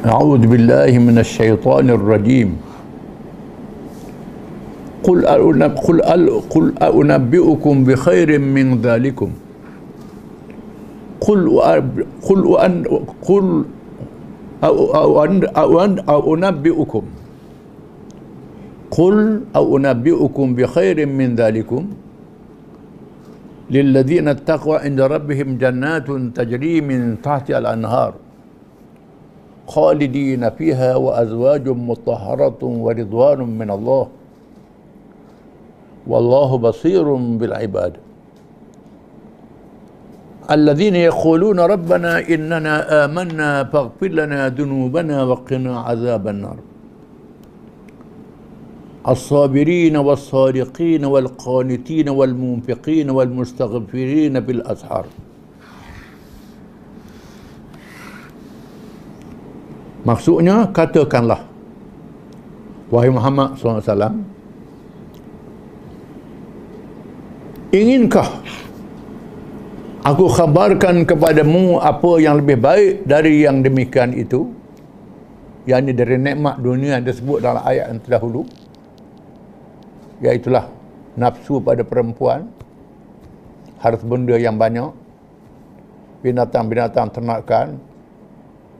أعوذ بالله من الشيطان الرجيم قل قل قل أنبئكم بخير من ذلكم قل قل أن قل أو أن أو أن أو أنبئكم قل أو أنبئكم بخير من ذلكم للذين اتقوا عند ربهم جنات تجري من تحتها الأنهار خالدين فيها وأزواج مطهرة ورضوان من الله والله بصير بالعباد الذين يقولون ربنا إننا آمنا فاغفر لنا ذنوبنا وقنا عذاب النار الصابرين والصادقين والقانتين والمنفقين والمستغفرين بالأسحار Maksudnya katakanlah Wahai Muhammad SAW Inginkah Aku khabarkan kepadamu apa yang lebih baik dari yang demikian itu Yang ini dari nikmat dunia yang disebut dalam ayat yang terdahulu Iaitulah nafsu pada perempuan Harus benda yang banyak Binatang-binatang ternakan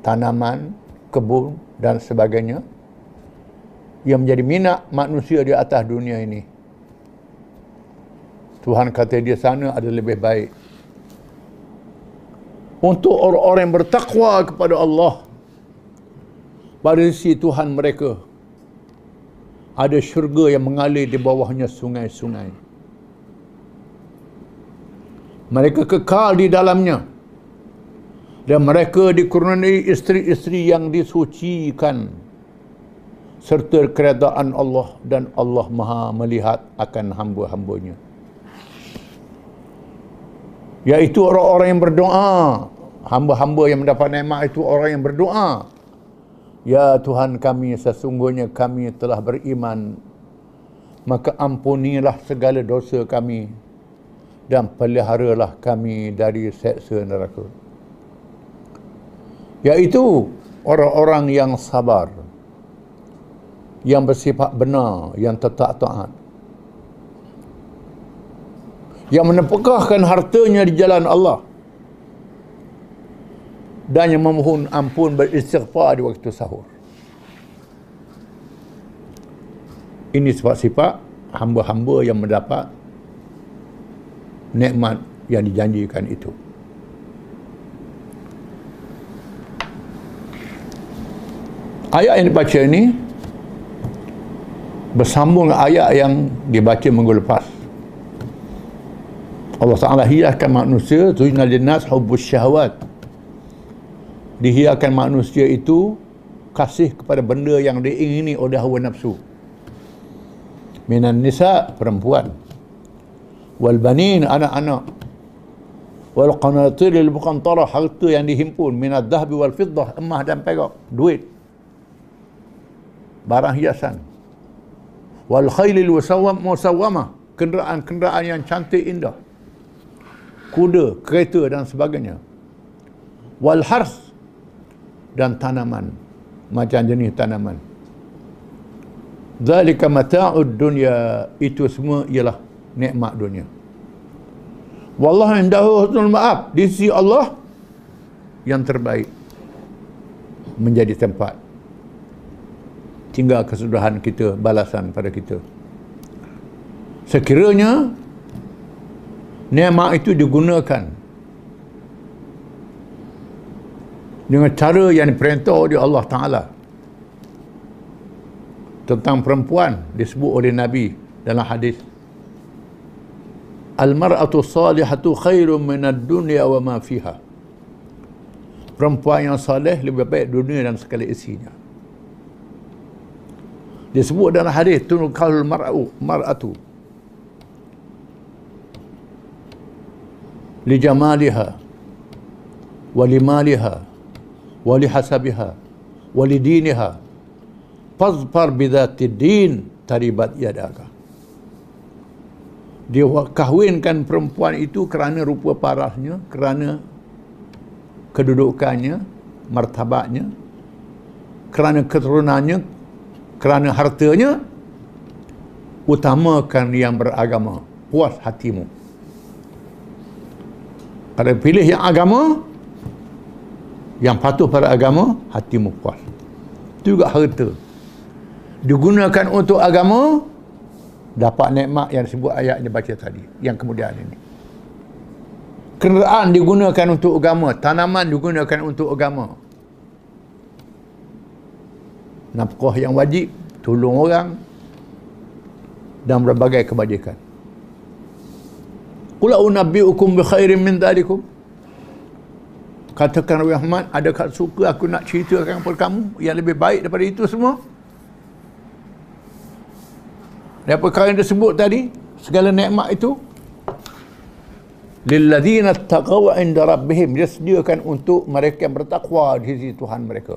Tanaman, kebun dan sebagainya yang menjadi minat manusia di atas dunia ini. Tuhan kata dia sana ada lebih baik. Untuk orang-orang yang bertakwa kepada Allah pada sisi Tuhan mereka ada syurga yang mengalir di bawahnya sungai-sungai. Mereka kekal di dalamnya dan mereka dikurnai isteri-isteri yang disucikan serta keredaan Allah dan Allah Maha melihat akan hamba-hambanya iaitu orang-orang yang berdoa hamba-hamba yang mendapat nikmat itu orang yang berdoa ya Tuhan kami sesungguhnya kami telah beriman maka ampunilah segala dosa kami dan peliharalah kami dari seksa neraka iaitu orang-orang yang sabar yang bersifat benar yang tetap taat yang menepekahkan hartanya di jalan Allah dan yang memohon ampun beristighfar di waktu sahur ini sifat-sifat hamba-hamba yang mendapat nikmat yang dijanjikan itu ayat yang dibaca ini bersambung ayat yang dibaca minggu lepas Allah Ta'ala hiaskan manusia tujna linnas hubbus syahwat dihiaskan manusia itu kasih kepada benda yang diingini oleh hawa nafsu minan nisa perempuan wal banin anak-anak wal qanatir al-muqantara harta yang dihimpun minad dahbi wal fiddah emas dan perak duit barang hiasan wal khailil musawwamah kenderaan-kenderaan yang cantik indah kuda kereta dan sebagainya wal harf dan tanaman macam jenis tanaman zalika mata'ud dunya itu semua ialah nikmat dunia wallahu indahu husnul ma'ab di sisi Allah yang terbaik menjadi tempat tinggal kesudahan kita balasan pada kita sekiranya nema itu digunakan dengan cara yang diperintah oleh Allah Ta'ala tentang perempuan disebut oleh Nabi dalam hadis Al-mar'atu salihatu khairun minad dunya wa ma fiha Perempuan yang saleh lebih baik dunia dan segala isinya dia sebut dalam hadis tunukal mar'u mar'atu. Li jamaliha wa li maliha wa li hasabiha wa li diniha. Fazbar bidhati din taribat yadaka. Dia kahwinkan perempuan itu kerana rupa parahnya, kerana kedudukannya, martabatnya, kerana keturunannya, kerana hartanya utamakan yang beragama puas hatimu kalau pilih yang agama yang patuh pada agama hatimu puas itu juga harta digunakan untuk agama dapat nikmat yang disebut ayat yang baca tadi yang kemudian ini kenderaan digunakan untuk agama tanaman digunakan untuk agama nafkah yang wajib, tolong orang dan berbagai kebajikan. Qul a'unabbi'ukum bi khairin min dhalikum? Katakan Nabi Muhammad, adakah suka aku nak ceritakan kepada kamu yang lebih baik daripada itu semua? Dan perkara yang disebut tadi, segala nikmat itu lilladzina taqaw inda rabbihim dia sediakan untuk mereka yang bertakwa di sisi Tuhan mereka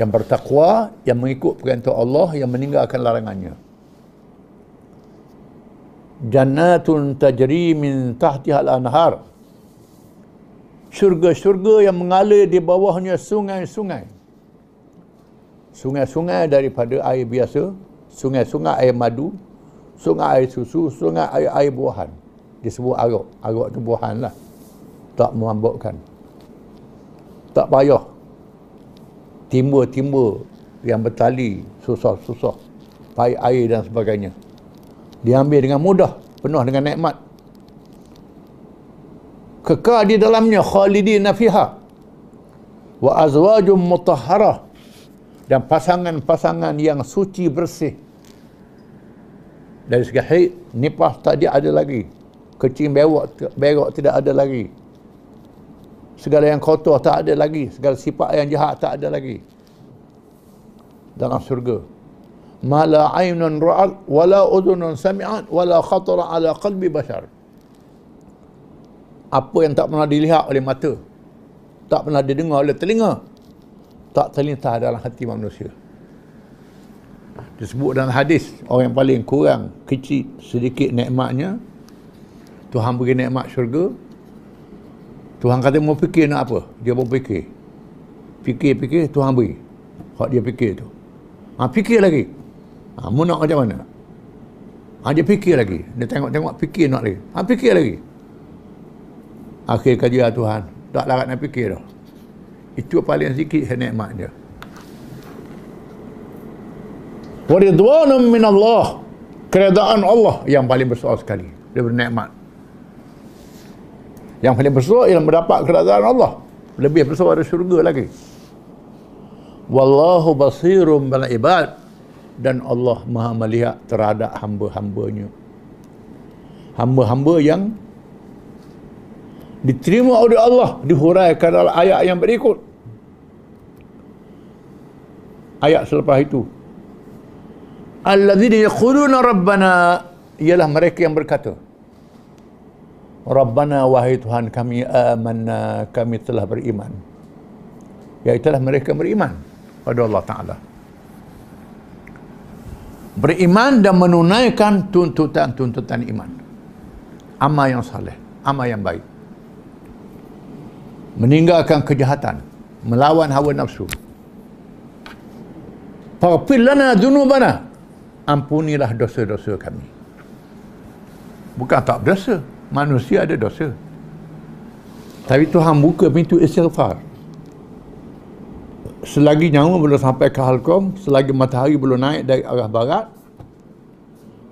yang bertakwa, yang mengikut perintah Allah, yang meninggalkan larangannya. Jannatun tajri min tahtiha hal anhar Syurga-syurga yang mengalir di bawahnya sungai-sungai. Sungai-sungai daripada air biasa, sungai-sungai air madu, sungai air susu, sungai air, air buahan. Disebut arok. Arok itu buahan lah. Tak membuatkan. Tak payah timba-timba yang bertali susah-susah air air dan sebagainya diambil dengan mudah penuh dengan nikmat kekal di dalamnya khalidin fiha wa azwajum mutahharah dan pasangan-pasangan yang suci bersih dari segi nipah tadi ada lagi kecing berok berok tidak ada lagi segala yang kotor tak ada lagi segala sifat yang jahat tak ada lagi dalam syurga mala aynun ra'at wala udhunun sami'at wala khatara ala qalbi bashar apa yang tak pernah dilihat oleh mata tak pernah didengar oleh telinga tak terlintas dalam hati manusia disebut dalam hadis orang yang paling kurang kecil sedikit nikmatnya Tuhan beri nikmat syurga Tuhan kata mau fikir nak apa? Dia pun fikir. Fikir-fikir Tuhan beri. Hak dia fikir tu. Ha, fikir lagi. Ha, mau nak macam mana? Ha, dia fikir lagi. Dia tengok-tengok fikir nak lagi. Ha, fikir lagi. Akhir kerja Tuhan. Tak larat nak fikir dah. Itu paling sikit nikmat dia. Waridwanam min Allah. Keredaan Allah yang paling besar sekali. Dia bernikmat. Yang paling besar ialah mendapat kerajaan Allah. Lebih besar ada syurga lagi. Wallahu basirum bil ibad dan Allah Maha melihat terhadap hamba-hambanya. Hamba-hamba yang diterima oleh Allah dihuraikan dalam ayat yang berikut. Ayat selepas itu. Alladzina yaquluna rabbana ialah mereka yang berkata, Rabbana wahai Tuhan kami amanna kami telah beriman. Ya itulah mereka beriman pada Allah Ta'ala. Beriman dan menunaikan tuntutan-tuntutan iman. Amal yang saleh, amal yang baik. Meninggalkan kejahatan, melawan hawa nafsu. Faghfir lana Ampunilah dosa-dosa kami. Bukan tak berdosa, manusia ada dosa tapi Tuhan buka pintu istighfar selagi nyawa belum sampai ke halkom selagi matahari belum naik dari arah barat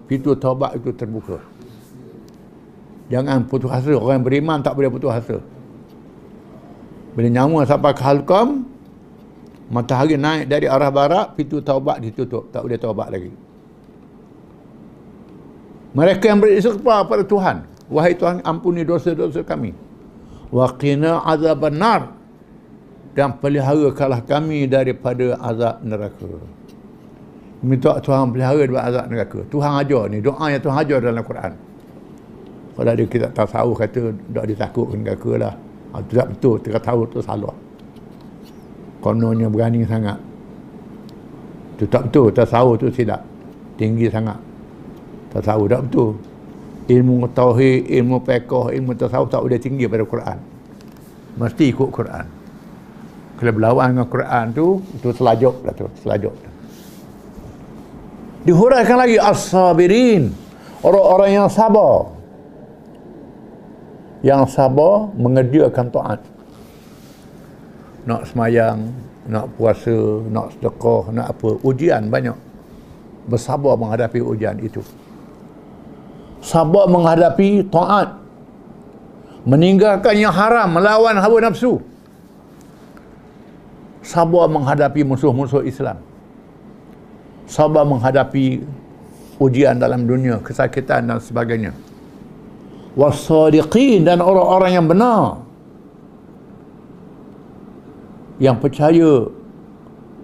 pintu taubat itu terbuka jangan putus hasil orang beriman tak boleh putus hasil. bila nyawa sampai ke halkom matahari naik dari arah barat pintu taubat ditutup tak boleh taubat lagi mereka yang beristighfar pada Tuhan Wahai Tuhan ampuni dosa-dosa kami. Wa qina azaban nar dan pelihara kalah kami daripada azab neraka. Minta Tuhan pelihara daripada azab neraka. Tuhan ajar ni doa yang Tuhan ajar dalam Quran. Kalau ada kita tahu kata tak ditakut ke neraka lah. Ha, ah, itu tak betul, Tidak tahu tu salah. Kononnya berani sangat. Itu tak betul, tahu tu silap. Tinggi sangat. Tasawuf tak betul ilmu tauhid, ilmu pekoh, ilmu tasawuf tak boleh tinggi pada Quran. Mesti ikut Quran. Kalau berlawan dengan Quran tu, itu selajuk lah tu, selajuk. Dihuraikan lagi as-sabirin, orang-orang yang sabar. Yang sabar mengerjakan taat. Nak semayang, nak puasa, nak sedekah, nak apa, ujian banyak. Bersabar menghadapi ujian itu sabar menghadapi taat meninggalkan yang haram melawan hawa nafsu sabar menghadapi musuh-musuh Islam sabar menghadapi ujian dalam dunia kesakitan dan sebagainya wasadiqin dan orang-orang yang benar yang percaya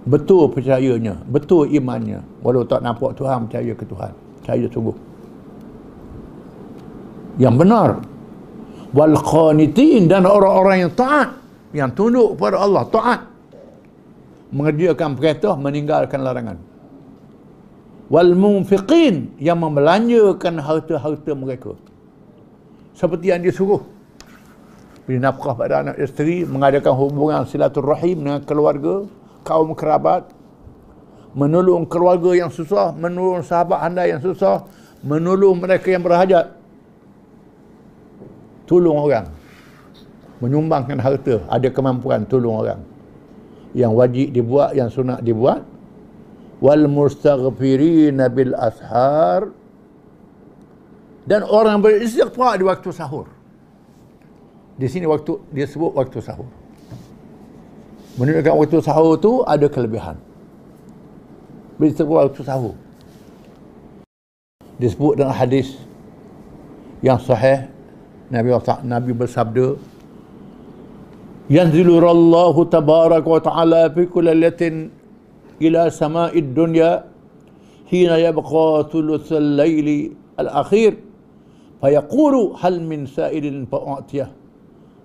betul percayanya betul imannya walau tak nampak Tuhan percaya ke Tuhan percaya sungguh yang benar wal qanitin dan orang-orang yang taat yang tunduk kepada Allah taat mengerjakan perintah meninggalkan larangan wal munfiqin yang membelanjakan harta-harta mereka seperti yang dia suruh beri nafkah pada anak isteri mengadakan hubungan silaturahim dengan keluarga kaum kerabat menolong keluarga yang susah menolong sahabat anda yang susah menolong mereka yang berhajat tolong orang menyumbangkan harta ada kemampuan tolong orang yang wajib dibuat yang sunat dibuat wal mustaghfirin bil ashar dan orang beristighfar di waktu sahur di sini waktu dia sebut waktu sahur menunaikan waktu sahur tu ada kelebihan beristighfar waktu sahur disebut dalam hadis yang sahih Nabi Allah Nabi bersabda Yanzilurallahu tabarak wa ta'ala fi kulalatin ila sama'id dunya hina yabqa thuluthal layli al-akhir fayaqulu hal min sa'ilin fa'atiyah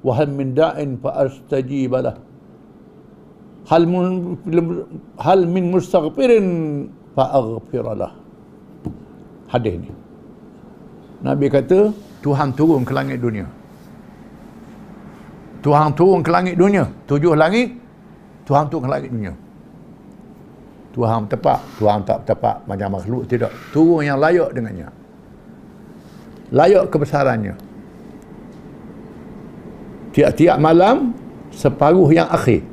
wa hal min da'in fa'astajib lah hal min hal min mustaghfirin fa'aghfir lah hadis ni nabi kata Tuhan turun ke langit dunia. Tuhan turun ke langit dunia. Tujuh langit, Tuhan turun ke langit dunia. Tuhan tepat, Tuhan tak tepat macam makhluk tidak. Turun yang layak dengannya. Layak kebesarannya. Tiap-tiap malam, separuh yang akhir.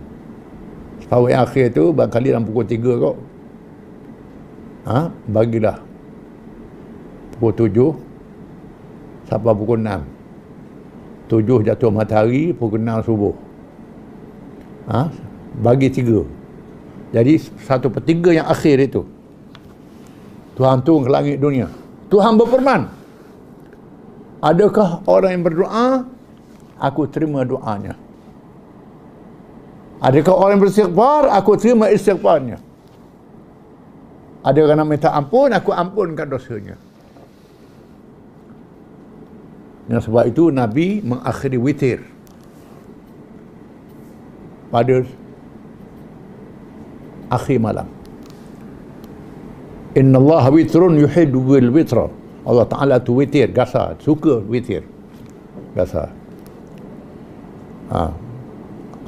Separuh yang akhir itu, berkali dalam pukul tiga kot. Ha? Bagilah. Pukul tujuh, sampai pukul 6 tujuh jatuh matahari pukul 6 subuh ha? bagi tiga jadi satu per tiga yang akhir itu Tuhan turun ke langit dunia Tuhan berperman adakah orang yang berdoa aku terima doanya adakah orang yang beristighfar aku terima istighfarnya ada orang minta ampun aku ampunkan dosanya dan sebab itu Nabi mengakhiri witir pada akhir malam. Inna Allah witrun yuhidu wil witra. Allah Ta'ala tu witir, gasa, suka witir. Gasa. Ha.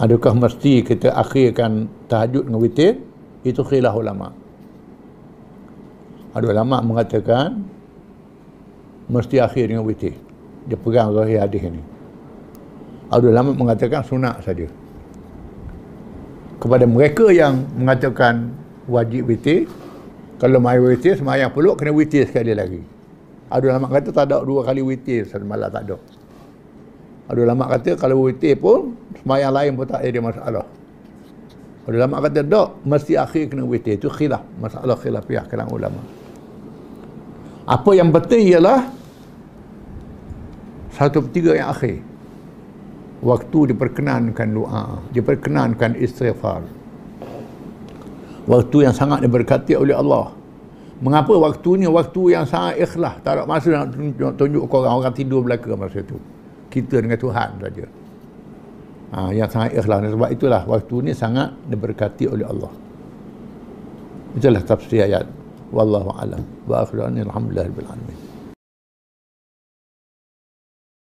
Adakah mesti kita akhirkan tahajud dengan witir? Itu khilaf ulama. Ada ulama mengatakan mesti akhir dengan witir dia pegang zahir hadis ini. Abdul Lama mengatakan sunat saja. Kepada mereka yang mengatakan wajib witi. kalau mai witi semayang peluk kena witi sekali lagi. Abdul Lama kata tak ada dua kali witi satu malam tak ada. Abdul Lama kata kalau witi pun semayang lain pun tak ada masalah. Abdul Lama kata dok mesti akhir kena witi itu khilaf masalah khilafiah kalangan ulama. Apa yang betul ialah satu tiga yang akhir waktu diperkenankan doa diperkenankan istighfar waktu yang sangat diberkati oleh Allah mengapa waktu ni waktu yang sangat ikhlas tak ada masa nak tunjuk, tunjuk korang orang tidur belaka masa tu kita dengan Tuhan saja ha, yang sangat ikhlas sebab itulah waktu ni sangat diberkati oleh Allah itulah tafsir ayat wallahu alam wa akhiru anil hamdulillahi